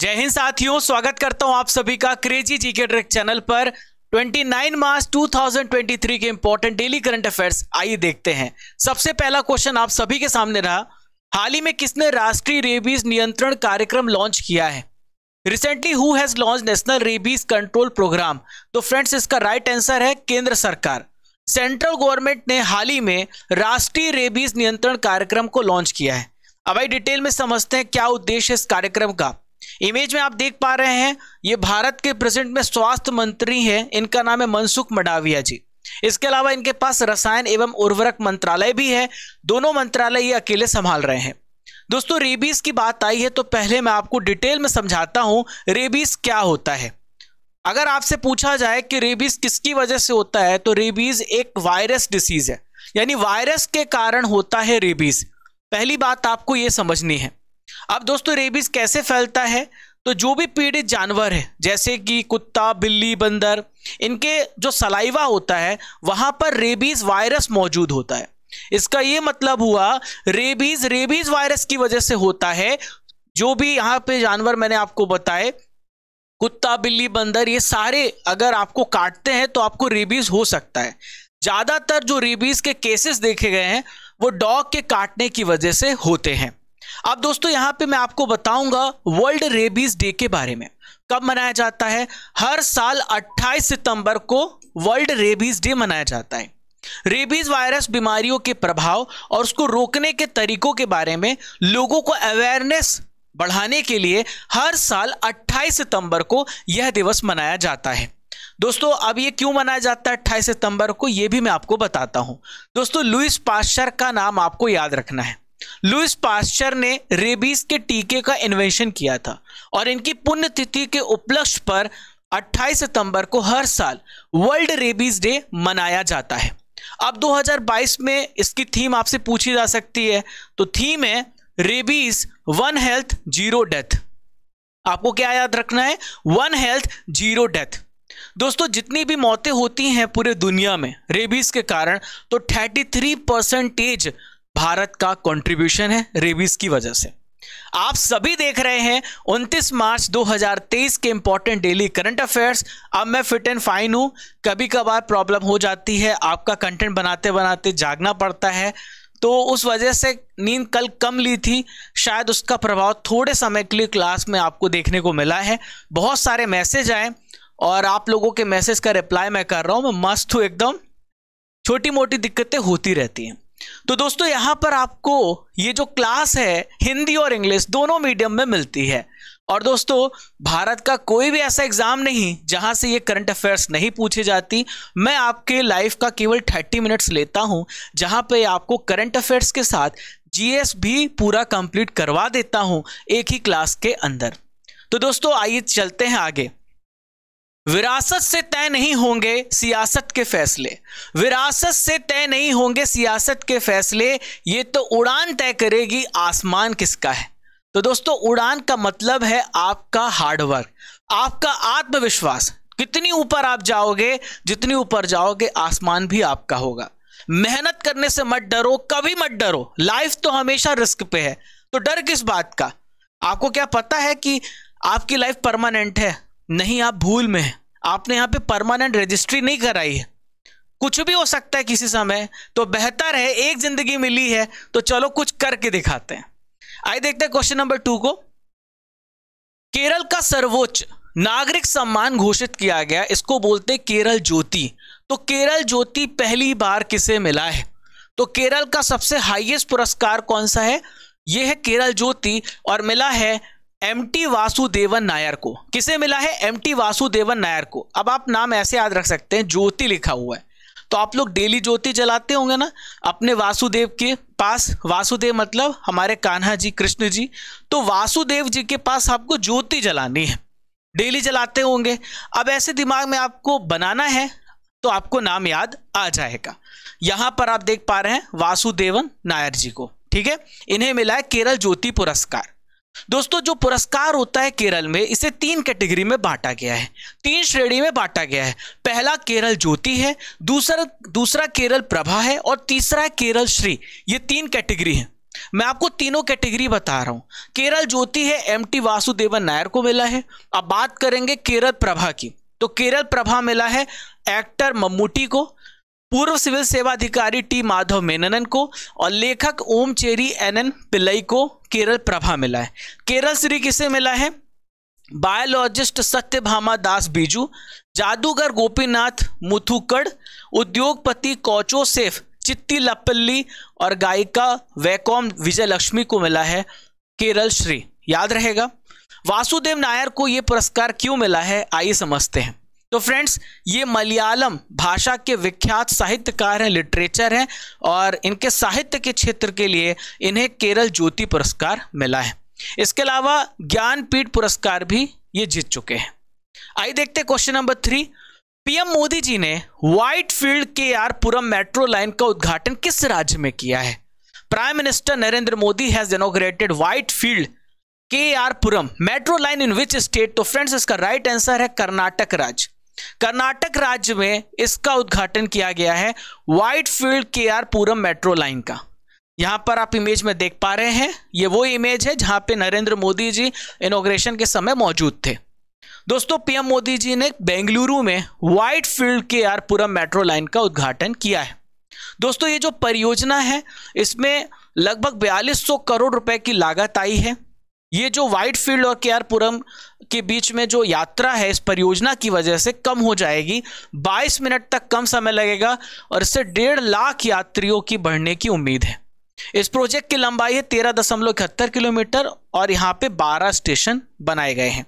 जय हिंद साथियों स्वागत करता हूं आप सभी का क्रेजी जीके ड्रेक चैनल पर 29 मार्च 2023 के इंपॉर्टेंट डेली करंट अफेयर्स आइए देखते हैं सबसे पहला क्वेश्चन आप सभी के सामने रहा हाल ही में किसने राष्ट्रीय रेबीज नियंत्रण कार्यक्रम लॉन्च किया है recently who has launch national rabies control programme तो फ्रेंड्स इसका राइट आंसर है केंद्र सरकार सेंट्रल गवर्नमेंट ने हाल ही में राष्ट्रीय रेबीज नियंत्रण कार्यक्रम को लॉन्च किया है अब आई डिटेल में समझते हैं क्या उद्देश्य इस कार्यक्रम का इमेज में आप देख पा रहे हैं ये भारत के प्रेजेंट में स्वास्थ्य मंत्री हैं इनका नाम है मनसुख मडाविया जी इसके अलावा इनके पास रसायन एवं उर्वरक मंत्रालय भी है दोनों मंत्रालय ये अकेले संभाल रहे हैं दोस्तों रेबीज की बात आई है तो पहले मैं आपको डिटेल में समझाता हूं रेबीज क्या होता है अगर आपसे पूछा जाए कि रेबीज किसकी वजह से होता है तो रेबीज एक वायरस डिसीज है यानी वायरस के कारण होता है रेबीज पहली बात आपको यह समझनी है अब दोस्तों रेबीज कैसे फैलता है तो जो भी पीड़ित जानवर है जैसे कि कुत्ता बिल्ली बंदर इनके जो सलाइवा होता है वहां पर रेबीज वायरस मौजूद होता है इसका ये मतलब हुआ रेबीज रेबीज वायरस की वजह से होता है जो भी यहाँ पे जानवर मैंने आपको बताए कुत्ता बिल्ली बंदर ये सारे अगर आपको काटते हैं तो आपको रेबीज हो सकता है ज़्यादातर जो रेबीज के केसेस देखे गए हैं वो डॉग के काटने की वजह से होते हैं अब दोस्तों यहां पे मैं आपको बताऊंगा वर्ल्ड रेबीज डे के बारे में कब मनाया जाता है हर साल 28 सितंबर को वर्ल्ड रेबीज डे मनाया जाता है रेबीज वायरस बीमारियों के प्रभाव और उसको रोकने के तरीकों के बारे में लोगों को अवेयरनेस बढ़ाने के लिए हर साल 28 सितंबर को यह दिवस मनाया जाता है दोस्तों अब ये क्यों मनाया जाता है अट्ठाईस सितंबर को ये भी मैं आपको बताता हूं दोस्तों लुइस पाश्चर का नाम आपको याद रखना है लुइस पास्चर ने रेबीज के टीके का इन्वेंशन किया था और इनकी पुण्यतिथि के उपलक्ष्य पर 28 सितंबर को हर साल वर्ल्ड रेबीज डे मनाया जाता है अब 2022 में इसकी थीम आपसे पूछी जा सकती है तो थीम है rabies one health zero death आपको क्या याद रखना है वन हेल्थ जीरो डेथ दोस्तों जितनी भी मौतें होती हैं पूरे दुनिया में रेबीज के कारण तो 33 परसेंटेज भारत का कंट्रीब्यूशन है रेबीज की वजह से आप सभी देख रहे हैं 29 मार्च 2023 के इंपॉर्टेंट डेली करंट अफेयर्स अब मैं फिट एंड फाइन हूं कभी कभार प्रॉब्लम हो जाती है आपका कंटेंट बनाते बनाते जागना पड़ता है तो उस वजह से नींद कल कम ली थी शायद उसका प्रभाव थोड़े समय के लिए क्लास में आपको देखने को मिला है बहुत सारे मैसेज आए और आप लोगों के मैसेज का रिप्लाई मैं कर रहा हूँ मैं मस्त हूँ एकदम छोटी मोटी दिक्कतें होती रहती हैं तो दोस्तों यहाँ पर आपको ये जो क्लास है हिंदी और इंग्लिश दोनों मीडियम में मिलती है और दोस्तों भारत का कोई भी ऐसा एग्जाम नहीं जहां से ये करंट अफेयर्स नहीं पूछी जाती मैं आपके लाइफ का केवल थर्टी मिनट्स लेता हूं जहां पे आपको करंट अफेयर्स के साथ जीएस भी पूरा कंप्लीट करवा देता हूं एक ही क्लास के अंदर तो दोस्तों आइए चलते हैं आगे विरासत से तय नहीं होंगे सियासत के फैसले विरासत से तय नहीं होंगे सियासत के फैसले ये तो उड़ान तय करेगी आसमान किसका है तो दोस्तों उड़ान का मतलब है आपका हार्डवर्क आपका आत्मविश्वास कितनी ऊपर आप जाओगे जितनी ऊपर जाओगे आसमान भी आपका होगा मेहनत करने से मत डरो कभी मत डरो लाइफ तो हमेशा रिस्क पे है तो डर किस बात का आपको क्या पता है कि आपकी लाइफ परमानेंट है नहीं आप भूल में आपने यहाँ पे परमानेंट रजिस्ट्री नहीं कराई है कुछ भी हो सकता है किसी समय तो बेहतर है एक जिंदगी मिली है तो चलो कुछ करके दिखाते हैं आइए देखते हैं क्वेश्चन नंबर टू को केरल का सर्वोच्च नागरिक सम्मान घोषित किया गया इसको बोलते हैं केरल ज्योति तो केरल ज्योति पहली बार किसे मिला है तो केरल का सबसे हाईएस्ट पुरस्कार कौन सा है यह है केरल ज्योति और मिला है एम टी वासुदेवन नायर को किसे मिला है एम टी वासुदेवन नायर को अब आप नाम ऐसे याद रख सकते हैं ज्योति लिखा हुआ है तो आप लोग डेली ज्योति जलाते होंगे ना अपने वासुदेव के पास वासुदेव मतलब हमारे कान्हा जी कृष्ण जी तो वासुदेव जी के पास आपको ज्योति जलानी है डेली जलाते होंगे अब ऐसे दिमाग में आपको बनाना है तो आपको नाम याद आ जाएगा यहां पर आप देख पा रहे हैं वासुदेवन नायर जी को ठीक है इन्हें मिला है केरल ज्योति पुरस्कार दोस्तों जो पुरस्कार होता है केरल में इसे तीन कैटेगरी में बांटा गया है तीन श्रेणी में बांटा गया है पहला केरल ज्योति है दूसरा दूसरा केरल प्रभा है और तीसरा है केरल श्री ये तीन कैटेगरी है मैं आपको तीनों कैटेगरी बता रहा हूं केरल ज्योति है एम टी वासुदेवन नायर को मिला है अब बात करेंगे केरल प्रभा की तो केरल प्रभा मिला है एक्टर मम्मूटी को पूर्व सिविल सेवा अधिकारी टी माधव मेनन को और लेखक ओम चेरी एन पिल्लई को केरल प्रभा मिला है केरल श्री किसे मिला है बायोलॉजिस्ट सत्यभामा दास बीजू जादूगर गोपीनाथ मुथुकड़ उद्योगपति कौचो सेफ चित्ती लपल्ली और गायिका वैकॉम विजय लक्ष्मी को मिला है केरल श्री याद रहेगा वासुदेव नायर को यह पुरस्कार क्यों मिला है आइए समझते हैं तो फ्रेंड्स ये मलयालम भाषा के विख्यात साहित्यकार हैं लिटरेचर हैं और इनके साहित्य के क्षेत्र के लिए इन्हें केरल ज्योति पुरस्कार मिला है इसके अलावा ज्ञानपीठ पुरस्कार भी ये जीत चुके हैं आइए देखते हैं question number three PM Modi ji ने Whitefield K R Puram metro line का उद्घाटन किस राज्य में किया है prime minister Narendra Modi has inaugurated Whitefield K R Puram metro line in which state तो फ्रेंड्स इसका राइट आंसर है कर्नाटक राज्य कर्नाटक राज्य में इसका उद्घाटन किया गया है Whitefield K R Puram metro line का यहाँ पर आप इमेज में देख पा रहे हैं ये वो इमेज है जहाँ पे नरेंद्र मोदी जी इनोग्रेशन के समय मौजूद थे दोस्तों पीएम मोदी जी ने बेंगलुरु में Whitefield K R Puram metro line का उद्घाटन किया है दोस्तों ये जो परियोजना है इसमें लगभग बयालीस सौ करोड़ रुपए की लागत आई है ये जो वाइट फील्ड और आरपुरम के बीच में जो यात्रा है इस परियोजना की वजह से कम हो जाएगी 22 मिनट तक कम समय लगेगा और इससे डेढ़ लाख यात्रियों की बढ़ने की उम्मीद है इस प्रोजेक्ट की लंबाई है तेरह दशमलव इकहत्तर किलोमीटर और यहाँ पे 12 स्टेशन बनाए गए हैं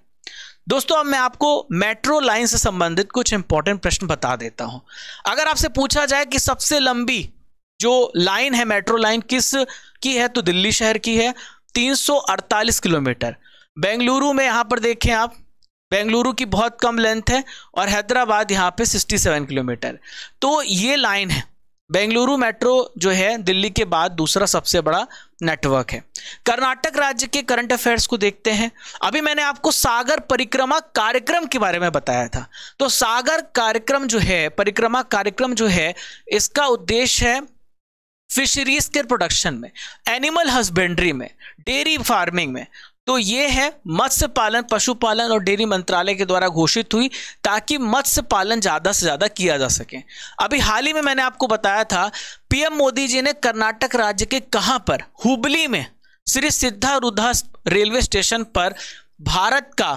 दोस्तों अब मैं आपको मेट्रो लाइन से संबंधित कुछ इंपॉर्टेंट प्रश्न बता देता हूं अगर आपसे पूछा जाए कि सबसे लंबी जो लाइन है मेट्रो लाइन किस की है तो दिल्ली शहर की है 348 किलोमीटर बेंगलुरु में यहाँ पर देखें आप बेंगलुरु की बहुत कम लेंथ है और हैदराबाद यहाँ पे 67 किलोमीटर तो ये लाइन है बेंगलुरु मेट्रो जो है दिल्ली के बाद दूसरा सबसे बड़ा नेटवर्क है कर्नाटक राज्य के करंट अफेयर्स को देखते हैं अभी मैंने आपको सागर परिक्रमा कार्यक्रम के बारे में बताया था तो सागर कार्यक्रम जो है परिक्रमा कार्यक्रम जो है इसका उद्देश्य है फिशरीज के प्रोडक्शन में एनिमल हस्बेंड्री में डेयरी फार्मिंग में तो ये है मत्स्य पालन पशुपालन और डेयरी मंत्रालय के द्वारा घोषित हुई ताकि मत्स्य पालन ज़्यादा से ज़्यादा किया जा सके अभी हाल ही में मैंने आपको बताया था पीएम मोदी जी ने कर्नाटक राज्य के कहाँ पर हुबली में श्री सिद्धारुद्धा रेलवे स्टेशन पर भारत का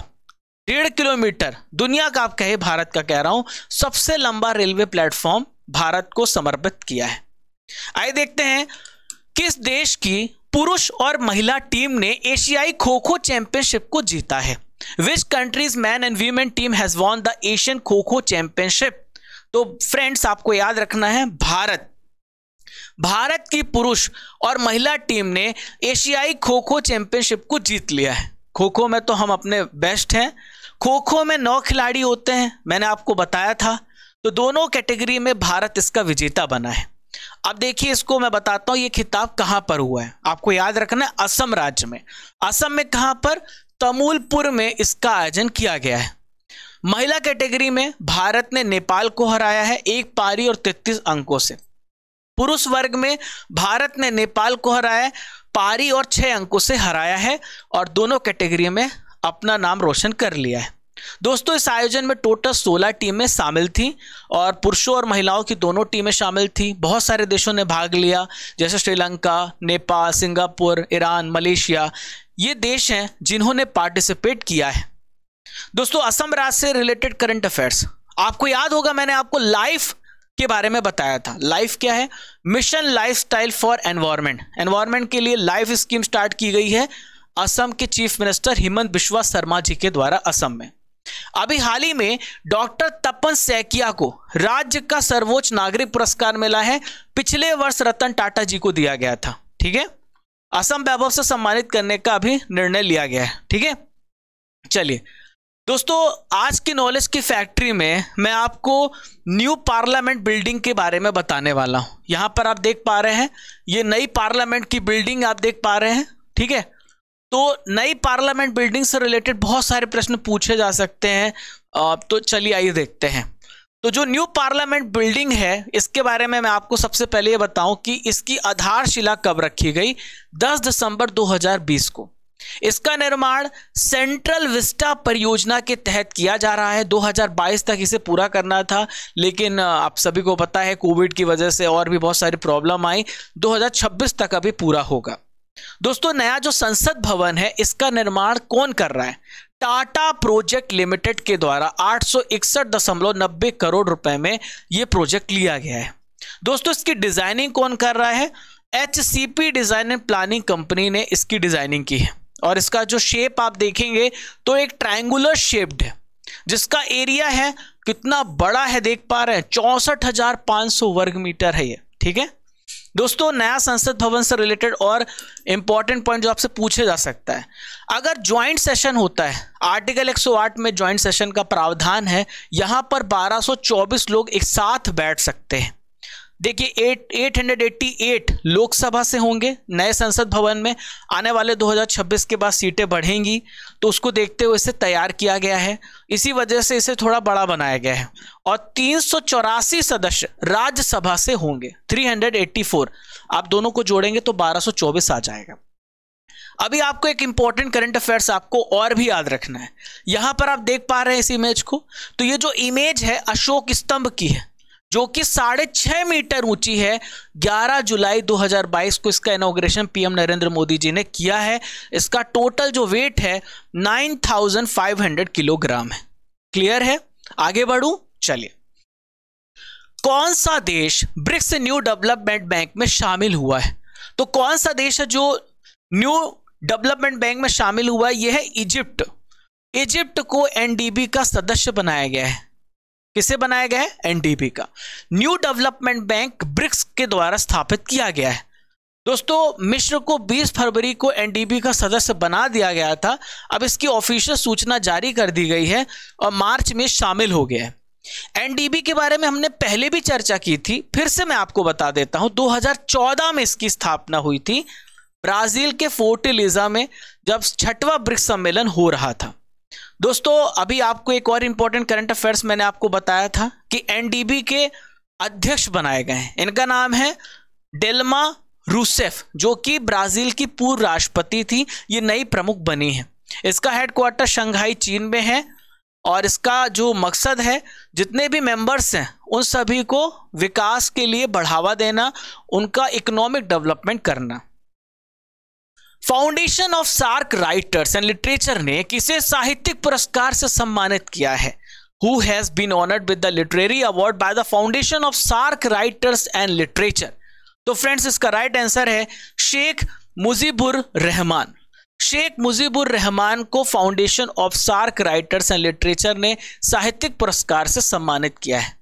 डेढ़ किलोमीटर दुनिया का आप कहे भारत का कह रहा हूं सबसे लंबा रेलवे प्लेटफॉर्म भारत को समर्पित किया है आइए देखते हैं किस देश की पुरुष और महिला टीम ने एशियाई खो खो चैंपियनशिप को जीता है which countries men and women team has won the Asian kho kho championship तो फ्रेंड्स आपको याद रखना है भारत भारत की पुरुष और महिला टीम ने एशियाई खो खो चैंपियनशिप को जीत लिया है खो खो में तो हम अपने बेस्ट हैं खो खो में नौ खिलाड़ी होते हैं मैंने आपको बताया था तो दोनों कैटेगरी में भारत इसका विजेता बना है अब देखिए इसको मैं बताता हूं ये खिताब कहां पर हुआ है आपको याद रखना है असम राज्य में असम में कहां पर तमूलपुर में इसका आयोजन किया गया है महिला कैटेगरी में भारत ने नेपाल को हराया है एक पारी और तेतीस अंकों से पुरुष वर्ग में भारत ने नेपाल को हराया पारी और छह अंकों से हराया है और दोनों कैटेगरी में अपना नाम रोशन कर लिया है दोस्तों इस आयोजन में टोटल 16 टीमें शामिल थी और पुरुषों और महिलाओं की दोनों टीमें शामिल थी बहुत सारे देशों ने भाग लिया जैसे Sri Lanka Nepal Singapore Iran Malaysia ये देश हैं जिन्होंने पार्टिसिपेट किया है दोस्तों असम राज्य से रिलेटेड करंट अफेयर्स आपको याद होगा मैंने आपको लाइफ के बारे में बताया था लाइफ क्या है mission style for environment environment के लिए लाइफ स्कीम स्टार्ट की गई है असम के चीफ मिनिस्टर हिमंत बिश्वा शर्मा जी के द्वारा असम में अभी हाल ही में डॉक्टर तपन सैकिया को राज्य का सर्वोच्च नागरिक पुरस्कार मिला है पिछले वर्ष रतन टाटा जी को दिया गया था ठीक है असम वैभव से सम्मानित करने का अभी निर्णय लिया गया है ठीक है चलिए दोस्तों आज की नॉलेज की फैक्ट्री में मैं आपको न्यू पार्लियामेंट बिल्डिंग के बारे में बताने वाला हूं यहां पर आप देख पा रहे हैं ये नई पार्लियामेंट की बिल्डिंग आप देख पा रहे हैं ठीक है तो नई पार्लियामेंट बिल्डिंग से रिलेटेड बहुत सारे प्रश्न पूछे जा सकते हैं तो चलिए आइए देखते हैं तो जो न्यू पार्लियामेंट बिल्डिंग है इसके बारे में मैं आपको सबसे पहले ये बताऊं कि इसकी आधारशिला कब रखी गई 10 दिसंबर 2020 को इसका निर्माण सेंट्रल विस्टा परियोजना के तहत किया जा रहा है 2022 तक इसे पूरा करना था लेकिन आप सभी को पता है कोविड की वजह से और भी बहुत सारी प्रॉब्लम आई 2026 तक अभी पूरा होगा दोस्तों नया जो संसद भवन है इसका निर्माण कौन कर रहा है टाटा प्रोजेक्ट लिमिटेड के द्वारा आठ करोड़ रुपए में यह प्रोजेक्ट लिया गया है दोस्तों इसकी डिजाइनिंग कौन कर रहा है H C P design and planning company ने इसकी डिजाइनिंग की है और इसका जो शेप आप देखेंगे तो एक ट्राइंगुलर शेप्ड है जिसका एरिया है कितना बड़ा है देख पा रहे हैं चौसठ वर्ग मीटर है ये ठीक है दोस्तों नया संसद भवन से रिलेटेड और इंपॉर्टेंट पॉइंट जो आपसे पूछे जा सकता है अगर ज्वाइंट सेशन होता है आर्टिकल 108 में ज्वाइंट सेशन का प्रावधान है यहां पर 1224 लोग एक साथ बैठ सकते हैं देखिए eight eight hundred eighty eight Lok Sabha से होंगे नए संसद भवन में आने वाले 2026 के बाद सीटें बढ़ेंगी तो उसको देखते हुए इसे तैयार किया गया है इसी वजह से इसे थोड़ा बड़ा बनाया गया है और तीन सदस्य राज्यसभा से होंगे 384 आप दोनों को जोड़ेंगे तो 1224 आ जाएगा अभी आपको एक इंपॉर्टेंट करंट अफेयर्स आपको और भी याद रखना है यहां पर आप देख पा रहे हैं इस इमेज को तो ये जो इमेज है अशोक स्तंभ की है जो कि साढ़े छह मीटर ऊंची है 11 जुलाई 2022 को इसका इनोग्रेशन पीएम नरेंद्र मोदी जी ने किया है इसका टोटल जो वेट है 9,500 किलोग्राम है क्लियर है आगे बढ़ू चलिए कौन सा देश ब्रिक्स न्यू डेवलपमेंट बैंक में शामिल हुआ है तो कौन सा देश है जो न्यू डेवलपमेंट बैंक में शामिल हुआ है यह है इजिप्ट इजिप्ट को एनडीबी का सदस्य बनाया गया है किसे बनाया गया है एनडीबी का न्यू डेवलपमेंट बैंक ब्रिक्स के द्वारा स्थापित किया गया है दोस्तों मिश्र को 20 फरवरी को एनडीबी का सदस्य बना दिया गया था अब इसकी ऑफिशियल सूचना जारी कर दी गई है और मार्च में शामिल हो गया है एनडीबी के बारे में हमने पहले भी चर्चा की थी फिर से मैं आपको बता देता हूं 2014 में इसकी स्थापना हुई थी ब्राजील के फोर्टिलिजा में जब छठवा ब्रिक्स सम्मेलन हो रहा था दोस्तों अभी आपको एक और इम्पोर्टेंट करंट अफेयर्स मैंने आपको बताया था कि एनडीबी के अध्यक्ष बनाए गए हैं इनका नाम है डेलमा रूसेफ जो कि ब्राज़ील की पूर्व राष्ट्रपति थी ये नई प्रमुख बनी है इसका हेडक्वार्टर शंघाई चीन में है और इसका जो मकसद है जितने भी मेंबर्स हैं उन सभी को विकास के लिए बढ़ावा देना उनका इकोनॉमिक डेवलपमेंट करना foundation of SAARC writers and literature ने किसे साहित्यिक पुरस्कार से सम्मानित किया है who has been honoured with the literary award by the foundation of SAARC writers and literature तो फ्रेंड्स इसका राइट right आंसर है शेख मुजीबुर रहमान शेख मुजीबुर रहमान को foundation of SAARC writers and literature ने साहित्यिक पुरस्कार से सम्मानित किया है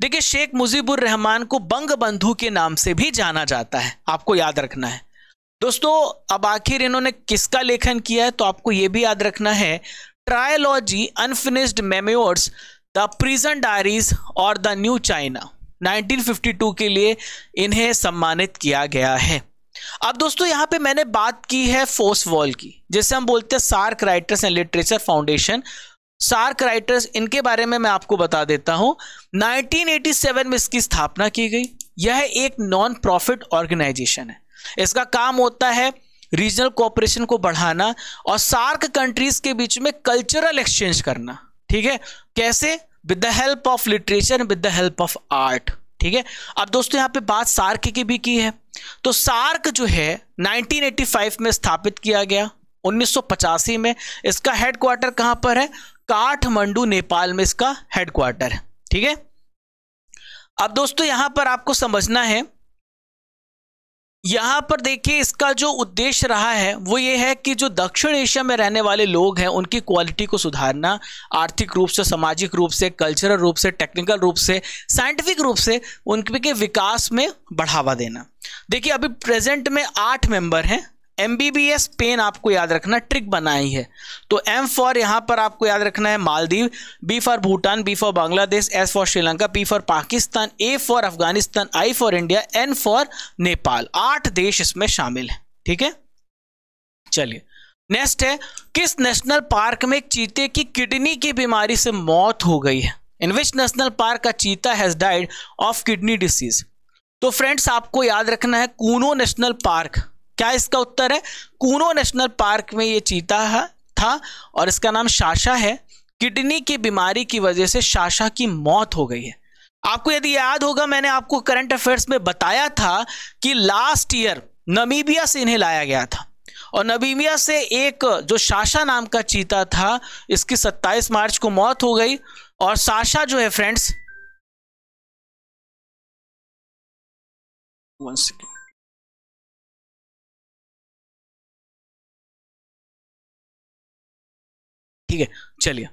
देखिए शेख मुजीबुर रहमान को बंग बंधु के नाम से भी जाना जाता है आपको याद रखना है दोस्तों अब आखिर इन्होंने किसका लेखन किया है तो आपको यह भी याद रखना है trilogy unfinished memoirs the prison diaries और द न्यू चाइना 1952 के लिए इन्हें सम्मानित किया गया है अब दोस्तों यहां पे मैंने बात की है फोर्स वॉल की जैसे हम बोलते हैं SAARC writers and literature foundation SAARC writers इनके बारे में मैं आपको बता देता हूं 1987 में इसकी स्थापना की गई यह एक नॉन प्रॉफिट ऑर्गेनाइजेशन है इसका काम होता है रीजनल कोऑपरेशन को बढ़ाना और सार्क कंट्रीज के बीच में कल्चरल एक्सचेंज करना ठीक है कैसे with the help of literature with the help of art ठीक है अब दोस्तों यहाँ पे बात सार्क की भी की है तो सार्क जो है 1985 में स्थापित किया गया उन्नीस में इसका हेडक्वार्टर कहाँ पर है काठमांडू नेपाल में इसका हेडक्वार्टर है ठीक है अब दोस्तों यहां पर आपको समझना है यहाँ पर देखिए इसका जो उद्देश्य रहा है वो ये है कि जो दक्षिण एशिया में रहने वाले लोग हैं उनकी क्वालिटी को सुधारना आर्थिक रूप से सामाजिक रूप से कल्चरल रूप से टेक्निकल रूप से साइंटिफिक रूप से उनके विकास में बढ़ावा देना देखिए अभी प्रेजेंट में आठ मेंबर हैं M B B S pen आपको याद रखना ट्रिक बनाई है तो एम फॉर यहाँ पर आपको याद रखना है Maldives B for Bhutan B for Bangladesh S for Sri Lanka P for Pakistan A for Afghanistan I for India N for Nepal आठ देश इसमें शामिल हैं ठीक है चलिए नेक्स्ट है किस नेशनल पार्क में एक चीते की किडनी की बीमारी से मौत हो गई है इन विच नेशनल पार्क का चीता has died of kidney disease तो फ्रेंड्स आपको याद रखना है कूनो नेशनल पार्क क्या इसका उत्तर है कूनो नेशनल पार्क में ये चीता है था और इसका नाम शाशा है किडनी की बीमारी की वजह से शाशा की मौत हो गई है आपको यदि याद होगा मैंने आपको करंट अफेयर्स में बताया था कि लास्ट ईयर नमीबिया से इन्हें लाया गया था और नमीबिया से एक जो शाशा नाम का चीता था इसकी 27 मार्च को मौत हो गई और साशा जो है फ्रेंड्स वन सेकेंड ठीक है चलिए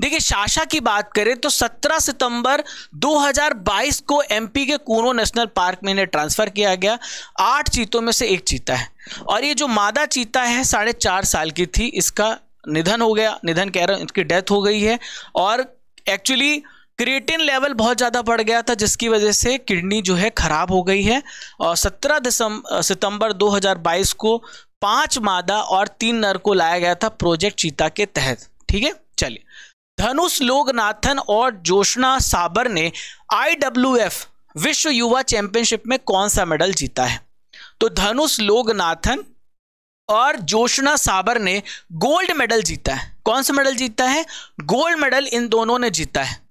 देखिए शाशा की बात करें तो 17 सितंबर 2022 को एमपी के कूनो नेशनल पार्क में इन्हें ट्रांसफर किया गया आठ चीतों में से एक चीता है और ये जो मादा चीता है साढ़े चार साल की थी इसका निधन हो गया निधन कह रहा हूँ इसकी डेथ हो गई है और एक्चुअली क्रिएटिन लेवल बहुत ज़्यादा बढ़ गया था जिसकी वजह से किडनी जो है ख़राब हो गई है और 17 दिसंबर सितंबर 2022 को पांच मादा और तीन नर को लाया गया था प्रोजेक्ट चीता के तहत ठीक है चलिए धनुष लोगनाथन और जोशना साबर ने आईडब्ल्यूएफ विश्व युवा चैंपियनशिप में कौन सा मेडल जीता है तो धनुष लोगनाथन और जोशना साबर ने गोल्ड मेडल जीता है कौन सा मेडल जीता है गोल्ड मेडल इन दोनों ने जीता है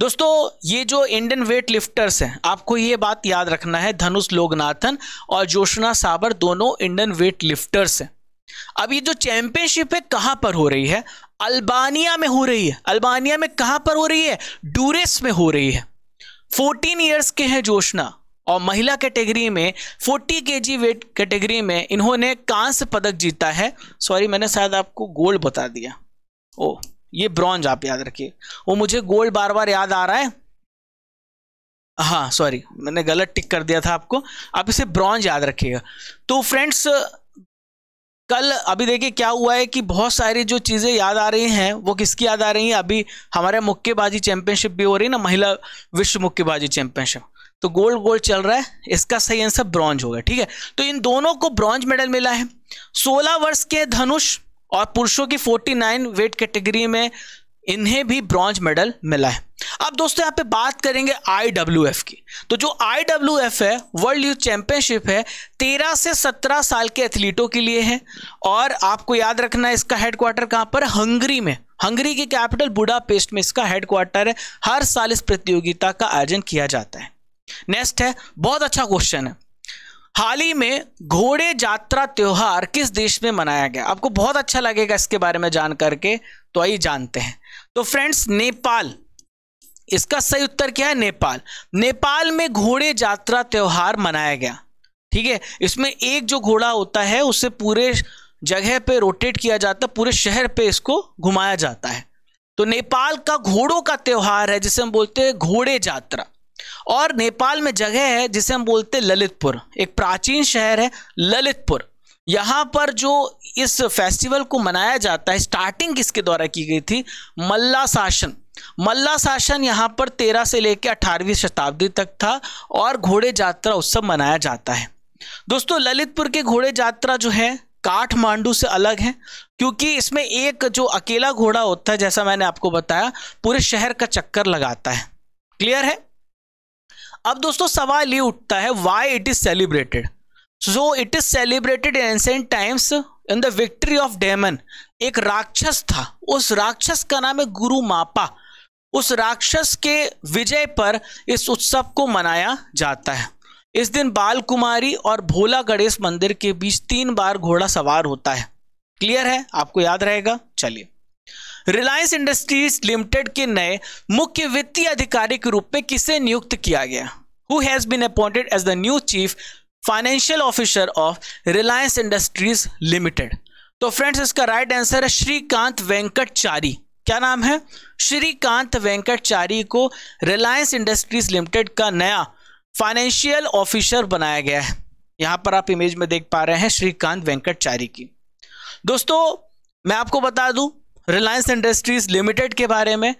दोस्तों ये जो इंडियन वेट लिफ्टर्स हैं आपको ये बात याद रखना है धनुष लोगनाथन और जोशना साबर दोनों इंडियन वेट लिफ्टर्स हैं अब ये जो चैंपियनशिप है कहां पर हो रही है अल्बानिया में हो रही है अल्बानिया में कहां पर हो रही है डूरेस में हो रही है 14 इयर्स के हैं जोशना और महिला कैटेगरी में 40 केजी वेट कैटेगरी में इन्होंने कांस्य पदक जीता है सॉरी मैंने शायद आपको गोल्ड बता दिया ओ ये ब्रॉन्ज आप याद रखिए वो मुझे गोल्ड बार बार याद आ रहा है हाँ सॉरी मैंने गलत टिक कर दिया था आपको आप इसे ब्रॉन्ज याद रखिएगा तो फ्रेंड्स कल अभी देखिए क्या हुआ है कि बहुत सारी जो चीज़ें याद आ रही हैं वो किसकी याद आ रही हैं अभी हमारे मुक्केबाजी चैंपियनशिप भी हो रही है ना महिला विश्व मुक्केबाजी चैंपियनशिप तो गोल्ड गोल्ड चल रहा है इसका सही आंसर ब्रॉन्ज होगा ठीक है तो इन दोनों को ब्रॉन्ज मेडल मिला है सोलह वर्ष के धनुष और पुरुषों की 49 वेट कैटेगरी में इन्हें भी ब्रॉन्ज मेडल मिला है अब दोस्तों यहाँ पे बात करेंगे एफ की तो जो एफ है वर्ल्ड यूथ चैंपियनशिप है 13 से 17 साल के एथलीटों के लिए है और आपको याद रखना है इसका हेडक्वार्टर कहाँ पर हंगरी में हंगरी की कैपिटल बुडापेस्ट में इसका हेडक्वार्टर है हर साल इस प्रतियोगिता का आयोजन किया जाता है नेक्स्ट है बहुत अच्छा क्वेश्चन है हाल ही में घोड़े यात्रा त्यौहार किस देश में मनाया गया आपको बहुत अच्छा लगेगा इसके बारे में जान करके तो आइए जानते हैं तो फ्रेंड्स नेपाल इसका सही उत्तर क्या है नेपाल नेपाल में घोड़े यात्रा त्यौहार मनाया गया ठीक है इसमें एक जो घोड़ा होता है उसे पूरे जगह पे रोटेट किया जाता है पूरे शहर पे इसको घुमाया जाता है तो नेपाल का घोड़ों का त्यौहार है जिसे हम बोलते हैं घोड़े यात्रा और नेपाल में जगह है जिसे हम बोलते हैं ललितपुर एक प्राचीन शहर है ललितपुर यहाँ पर जो इस फेस्टिवल को मनाया जाता है स्टार्टिंग किसके द्वारा की गई थी मल्ला शासन मल्ला शासन यहाँ पर तेरह से लेकर अठारहवीं शताब्दी तक था और घोड़े यात्रा उत्सव मनाया जाता है दोस्तों ललितपुर के घोड़े यात्रा जो है काठमांडू से अलग है क्योंकि इसमें एक जो अकेला घोड़ा होता है जैसा मैंने आपको बताया पूरे शहर का चक्कर लगाता है क्लियर है अब दोस्तों सवाल ये उठता है why it is celebrated so it is celebrated in ancient times in the victory of demon एक राक्षस था उस राक्षस का नाम है गुरु मापा उस राक्षस के विजय पर इस उत्सव को मनाया जाता है इस दिन बाल कुमारी और भोला गणेश मंदिर के बीच तीन बार घोड़ा सवार होता है क्लियर है आपको याद रहेगा चलिए रिलायंस इंडस्ट्रीज लिमिटेड के नए मुख्य वित्तीय अधिकारी के रूप में किसे नियुक्त किया गया who has been appointed as the new chief financial officer of Reliance Industries Limited तो फ्रेंड्स इसका राइट आंसर है श्रीकांत वेंकटचारी क्या नाम है श्रीकांत वेंकटचारी को रिलायंस इंडस्ट्रीज लिमिटेड का नया फाइनेंशियल ऑफिसर बनाया गया है यहां पर आप इमेज में देख पा रहे हैं श्रीकांत वेंकटचारी की दोस्तों मैं आपको बता दूं रिलायंस इंडस्ट्रीज लिमिटेड के बारे में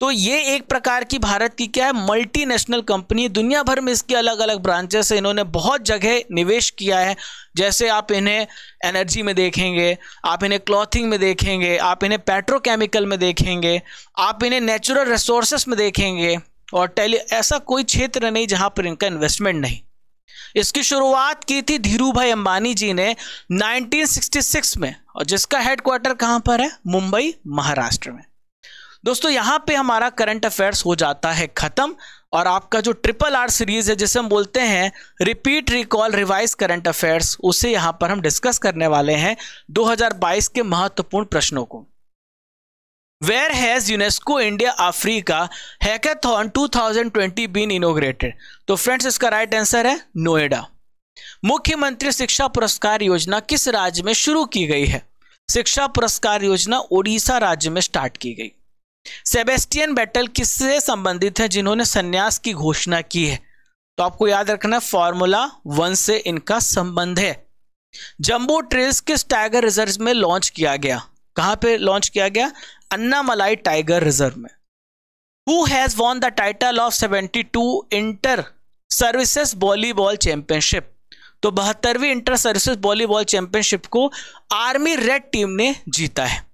तो ये एक प्रकार की भारत की क्या है मल्टीनेशनल कंपनी दुनिया भर में इसके अलग अलग ब्रांचेस हैं इन्होंने बहुत जगह निवेश किया है जैसे आप इन्हें एनर्जी में देखेंगे आप इन्हें क्लॉथिंग में देखेंगे आप इन्हें पेट्रोकेमिकल में देखेंगे आप इन्हें नेचुरल रिसोर्सेस में देखेंगे और टेली ऐसा कोई क्षेत्र नहीं जहाँ पर इनका इन्वेस्टमेंट नहीं इसकी शुरुआत की थी धीरू भाई अंबानी जी ने 1966 में और जिसका हेडक्वार्टर कहां पर है मुंबई महाराष्ट्र में दोस्तों यहां पे हमारा करंट अफेयर्स हो जाता है खत्म और आपका जो ट्रिपल आर सीरीज है जिसे हम बोलते हैं repeat recall revise current affairs उसे यहां पर हम डिस्कस करने वाले हैं 2022 के महत्वपूर्ण प्रश्नों को where has UNESCO India Africa Hackathon 2020 been inaugurated तो फ्रेंड्स इसका राइट right आंसर है नोएडा मुख्यमंत्री शिक्षा पुरस्कार योजना किस राज्य में शुरू की गई है शिक्षा पुरस्कार योजना ओडिशा राज्य में स्टार्ट की गई सेबेस्टियन बैटल किससे संबंधित है जिन्होंने संन्यास की घोषणा की है तो आपको याद रखना है फॉर्मूला वन से इनका संबंध है जम्बो ट्रेल्स किस टाइगर रिजर्व में लॉन्च किया गया कहां पे लॉन्च किया गया अन्नामलाई टाइगर रिजर्व में who has won the title of 72 inter services volleyball championship तो बहत्तरवीं इंटर सर्विसेस वॉलीबॉल चैंपियनशिप को आर्मी रेड टीम ने जीता है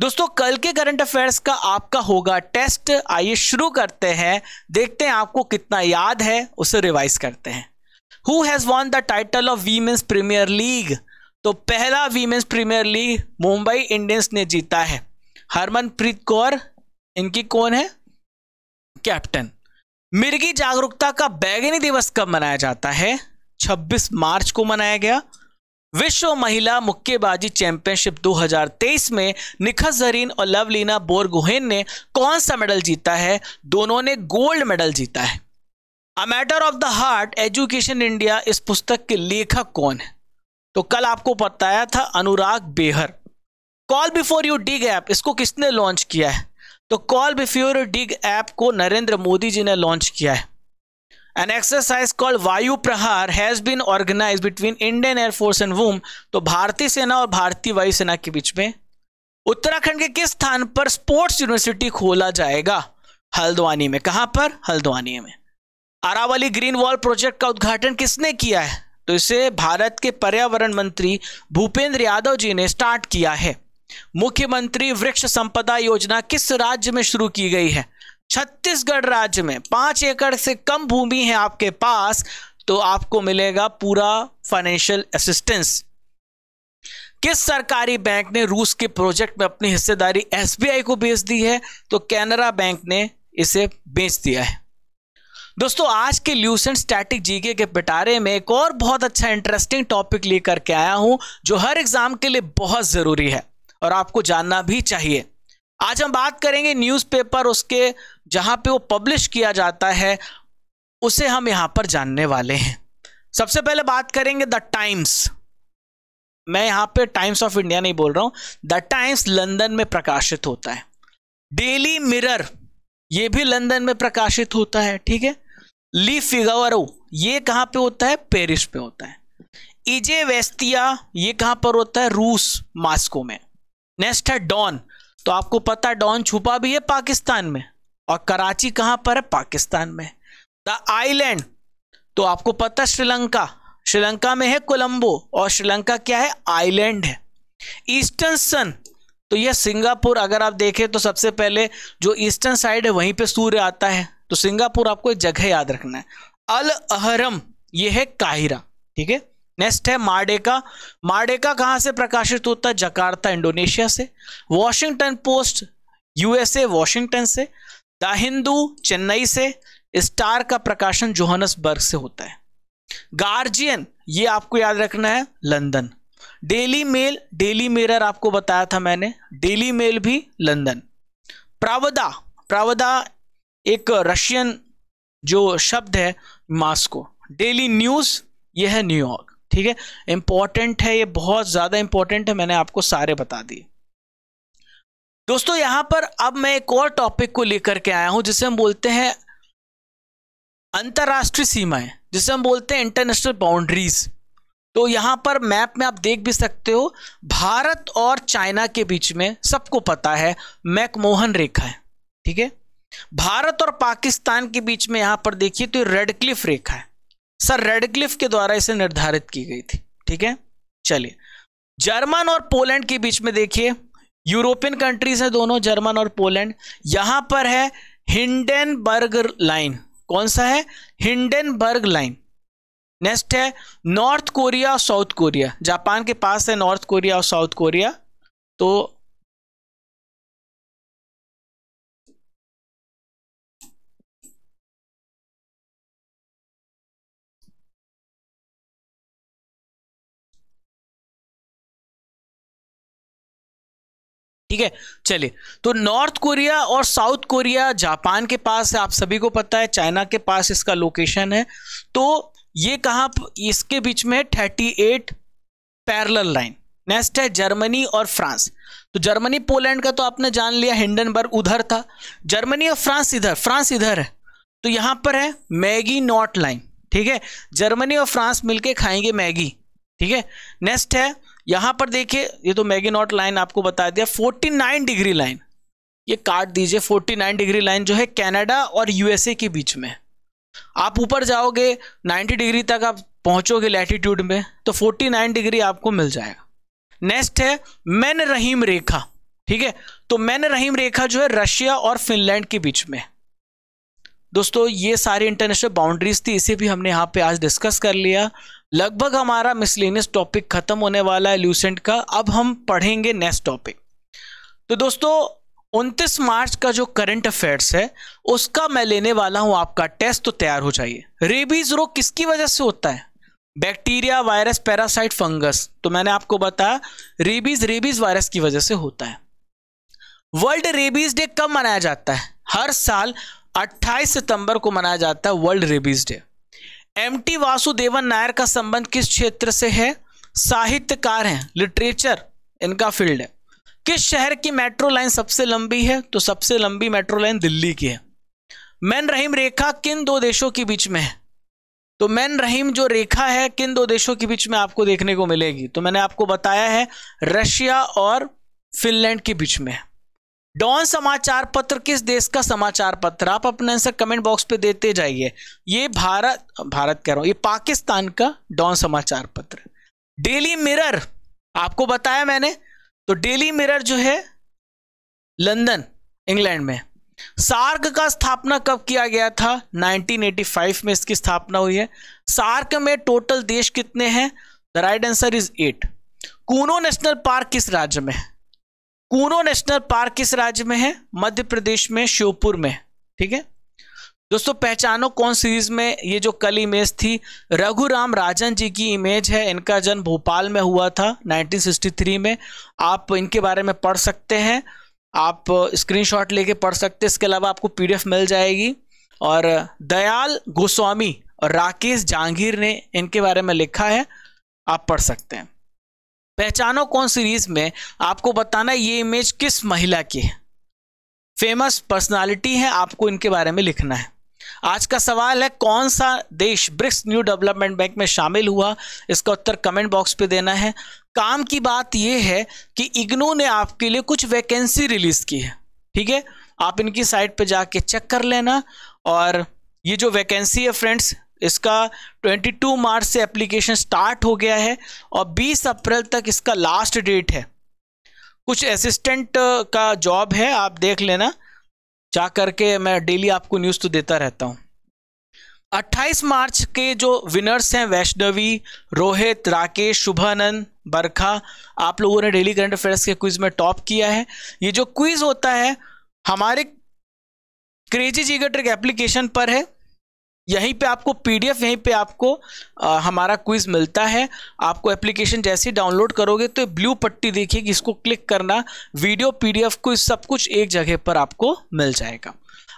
दोस्तों कल के करंट अफेयर्स का आपका होगा टेस्ट आइए शुरू करते हैं देखते हैं आपको कितना याद है उसे रिवाइज करते हैं who has won the title of women's premier league तो पहला women's premier league Mumbai Indians ने जीता है हरमनप्रीत कौर इनकी कौन है कैप्टन मिर्गी जागरूकता का बैगनी दिवस कब मनाया जाता है 26 मार्च को मनाया गया विश्व महिला मुक्केबाजी चैंपियनशिप 2023 में निखत जरीन और लवलीना बोरगोहेन ने कौन सा मेडल जीता है दोनों ने गोल्ड मेडल जीता है a matter of the heart education India इस पुस्तक के लेखक कौन है तो कल आपको बताया था Anurag Behar call before you dig app इसको किसने लॉन्च किया है तो call before you dig app को नरेंद्र मोदी जी ने लॉन्च किया है an exercise call Vayu Prahar has been organise between Indian air force and वूम तो भारतीय सेना और भारतीय वायुसेना के बीच में उत्तराखंड के किस स्थान पर स्पोर्ट्स यूनिवर्सिटी खोला जाएगा हल्द्वानी में कहां पर हल्द्वानी में अरावली ग्रीन वॉल प्रोजेक्ट का उद्घाटन किसने किया है तो इसे भारत के पर्यावरण मंत्री भूपेंद्र यादव जी ने स्टार्ट किया है मुख्यमंत्री वृक्ष संपदा योजना किस राज्य में शुरू की गई है छत्तीसगढ़ राज्य में पांच एकड़ से कम भूमि है आपके पास तो आपको मिलेगा पूरा फाइनेंशियल असिस्टेंस किस सरकारी बैंक ने रूस के प्रोजेक्ट में अपनी हिस्सेदारी एसबीआई को बेच दी है तो कैनरा बैंक ने इसे बेच दिया है दोस्तों आज के ल्यूसेंट स्टैटिक जीके के पिटारे में एक और बहुत अच्छा इंटरेस्टिंग टॉपिक लेकर के आया हूं जो हर एग्जाम के लिए बहुत ज़रूरी है और आपको जानना भी चाहिए आज हम बात करेंगे न्यूज़पेपर उसके जहाँ पे वो पब्लिश किया जाता है उसे हम यहाँ पर जानने वाले हैं सबसे पहले बात करेंगे द टाइम्स मैं यहाँ पे टाइम्स ऑफ इंडिया नहीं बोल रहा हूँ द टाइम्स लंदन में प्रकाशित होता है डेली मिरर ये भी लंदन में प्रकाशित होता है ठीक है ली फिगावरो ये कहाँ पे होता है पेरिस पे होता है इजे वेस्तिया ये कहाँ पर होता है रूस मास्को में नेक्स्ट है डॉन तो आपको पता डॉन छुपा भी है पाकिस्तान में और कराची कहां पर है पाकिस्तान में द आइलैंड तो आपको पता है श्रीलंका श्रीलंका में है कोलंबो और श्रीलंका क्या है आइलैंड है ईस्टर्न सन तो यह सिंगापुर अगर आप देखें तो सबसे पहले जो ईस्टर्न साइड है वहीं पे सूर्य आता है तो सिंगापुर आपको एक जगह याद रखना है अल अहरम यह है काहिरा ठीक है नेक्स्ट है मार्डेका मार्डेका कहाँ से प्रकाशित होता है जकार्ता इंडोनेशिया से वॉशिंगटन पोस्ट यूएसए वॉशिंगटन से द हिंदू चेन्नई से स्टार का प्रकाशन जोहनसबर्ग से होता है गार्जियन ये आपको याद रखना है London Daily Mail Daily Mirror आपको बताया था मैंने डेली मेल भी लंदन प्रावदा प्रावदा एक रशियन जो शब्द है मास्को डेली न्यूज़ यह है न्यूयॉर्क ठीक है इंपॉर्टेंट है ये बहुत ज़्यादा इंपॉर्टेंट है मैंने आपको सारे बता दिए दोस्तों यहां पर अब मैं एक और टॉपिक को लेकर के आया हूं जिसे हम बोलते हैं अंतर्राष्ट्रीय सीमाएं जिसे हम बोलते हैं इंटरनेशनल बाउंड्रीज तो यहां पर मैप में आप देख भी सकते हो भारत और चाइना के बीच में सबको पता है मैकमोहन रेखा है ठीक है भारत और पाकिस्तान के बीच में यहां पर देखिए तो रेडक्लिफ रेखा है सर रेडक्लिफ के द्वारा इसे निर्धारित की गई थी ठीक है चलिए जर्मन और पोलैंड के बीच में देखिए यूरोपियन कंट्रीज है दोनों जर्मन और पोलैंड यहां पर है हिंडनबर्ग लाइन कौन सा है हिंडनबर्ग लाइन नेक्स्ट है नॉर्थ कोरिया और साउथ कोरिया जापान के पास है नॉर्थ कोरिया और साउथ कोरिया तो ठीक है चलिए तो नॉर्थ कोरिया और साउथ कोरिया जापान के पास है आप सभी को पता है चाइना के पास इसका लोकेशन है तो ये कहाँ इसके बीच में thirty eight parallel line next है जर्मनी और फ्रांस तो जर्मनी पोलैंड का तो आपने जान लिया हिंडनबर्ग उधर था जर्मनी और फ्रांस इधर फ्रांस इधर है तो यहाँ पर है मैगी नॉट लाइन ठीक है जर्मनी और फ्रांस मिलके खाएंगे मैगी ठीक है नेक्स्ट है यहां पर देखिए ये तो मैगेनॉट लाइन आपको बता दिया 49 डिग्री लाइन ये काट दीजिए 49 डिग्री लाइन जो है कनाडा और यूएसए के बीच में आप ऊपर जाओगे 90 डिग्री तक आप पहुंचोगे लैटिट्यूड में तो 49 डिग्री आपको मिल जाएगा नेक्स्ट है मैन रहीम रेखा ठीक है तो मैन रहीम रेखा जो है रशिया और फिनलैंड के बीच में दोस्तों ये सारी इंटरनेशनल बाउंड्रीज थी इसे भी हमने यहाँ पे आज डिस्कस कर लिया लगभग हमारा मिसलिनियस टॉपिक खत्म होने वाला है लूसेंट का अब हम पढ़ेंगे नेक्स्ट टॉपिक तो दोस्तों उनतीस मार्च का जो करंट अफेयर्स है उसका मैं लेने वाला हूं आपका टेस्ट तो तैयार हो जाइए रेबीज रोग किसकी वजह से होता है बैक्टीरिया वायरस पैरासाइट फंगस तो मैंने आपको बताया रेबीज रेबीज वायरस की वजह से होता है वर्ल्ड रेबीज डे कब मनाया जाता है हर साल 28 सितंबर को मनाया जाता है World Rabies Day M T Vasudevan Nair का संबंध किस क्षेत्र से है साहित्यकार हैं लिटरेचर इनका फील्ड है किस शहर की मेट्रो लाइन सबसे लंबी है तो सबसे लंबी मेट्रो लाइन दिल्ली की है मैन रहीम रेखा किन दो देशों के बीच में है तो मैन रहीम जो रेखा है किन दो देशों के बीच में आपको देखने को मिलेगी तो मैंने आपको बताया है रशिया और फिनलैंड के बीच में है डॉन समाचार पत्र किस देश का समाचार पत्र आप अपने आंसर कमेंट बॉक्स पे देते जाइए ये भारत भारत कह रहा हूं ये पाकिस्तान का डॉन समाचार पत्र डेली मिरर आपको बताया मैंने तो डेली मिरर जो है लंदन इंग्लैंड में सार्क का स्थापना कब किया गया था 1985 में इसकी स्थापना हुई है सार्क में टोटल देश कितने हैं the right answer is eight Kuno national park किस राज्य में है कूनो नेशनल पार्क किस राज्य में है मध्य प्रदेश में श्योपुर में ठीक है दोस्तों पहचानो कौन सीरीज में ये जो कल इमेज थी रघुराम राजन जी की इमेज है इनका जन्म भोपाल में हुआ था 1963 में आप इनके बारे में पढ़ सकते हैं आप स्क्रीनशॉट लेके पढ़ सकते हैं इसके अलावा आपको पीडीएफ मिल जाएगी और दयाल गोस्वामी और राकेश जांगीर ने इनके बारे में लिखा है आप पढ़ सकते हैं पहचानो कौन सीरीज में आपको बताना ये इमेज किस महिला की है फेमस पर्सनालिटी है आपको इनके बारे में लिखना है आज का सवाल है कौन सा देश ब्रिक्स न्यू डेवलपमेंट बैंक में शामिल हुआ इसका उत्तर कमेंट बॉक्स पे देना है काम की बात यह है कि इग्नू ने आपके लिए कुछ वैकेंसी रिलीज की है ठीक है आप इनकी साइट पे जाके चेक कर लेना और ये जो वैकेंसी है फ्रेंड्स इसका 22 मार्च से एप्लीकेशन स्टार्ट हो गया है और 20 अप्रैल तक इसका लास्ट डेट है कुछ असिस्टेंट का जॉब है आप देख लेना जा करके मैं डेली आपको न्यूज़ तो देता रहता हूँ 28 मार्च के जो विनर्स हैं वैष्णवी रोहित राकेश शुभानंद बरखा आप लोगों ने डेली करंट अफेयर्स के क्विज में टॉप किया है ये जो क्विज होता है हमारे क्रेजी जीगट्रिक एप्लीकेशन पर है यहीं पे आपको पीडीएफ यहीं पे आपको आ, हमारा क्विज मिलता है आपको एप्लीकेशन जैसे ही डाउनलोड करोगे तो ब्लू पट्टी देखिए कि इसको क्लिक करना वीडियो पीडीएफ को सब कुछ एक जगह पर आपको मिल जाएगा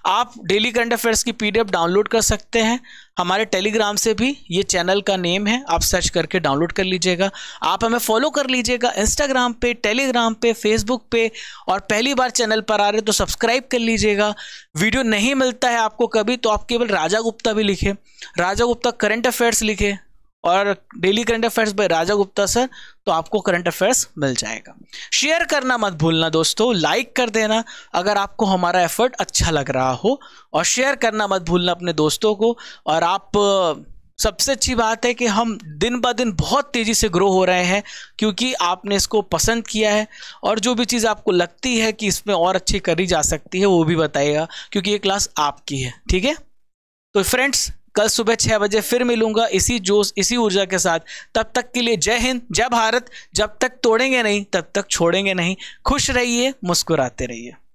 आप डेली करंट अफेयर्स की पीडीएफ डाउनलोड कर सकते हैं हमारे टेलीग्राम से भी ये चैनल का नेम है आप सर्च करके डाउनलोड कर लीजिएगा आप हमें फॉलो कर लीजिएगा इंस्टाग्राम पे टेलीग्राम पे फेसबुक पे और पहली बार चैनल पर आ रहे तो सब्सक्राइब कर लीजिएगा वीडियो नहीं मिलता है आपको कभी तो आप केवल राजा गुप्ता भी लिखे राजा गुप्ता करंट अफेयर्स लिखे और daily current affairs by Raja Gupta sir तो आपको करंट अफेयर्स मिल जाएगा शेयर करना मत भूलना दोस्तों लाइक कर देना अगर आपको हमारा एफर्ट अच्छा लग रहा हो और शेयर करना मत भूलना अपने दोस्तों को और आप सबसे अच्छी बात है कि हम दिन ब दिन बहुत तेज़ी से ग्रो हो रहे हैं क्योंकि आपने इसको पसंद किया है और जो भी चीज़ आपको लगती है कि इसमें और अच्छी करी जा सकती है वो भी बताइएगा क्योंकि ये क्लास आपकी है ठीक है तो फ्रेंड्स कल सुबह छः बजे फिर मिलूंगा इसी जोश इसी ऊर्जा के साथ तब तक के लिए जय हिंद जय भारत जब तक तोड़ेंगे नहीं तब तक छोड़ेंगे नहीं खुश रहिए मुस्कुराते रहिए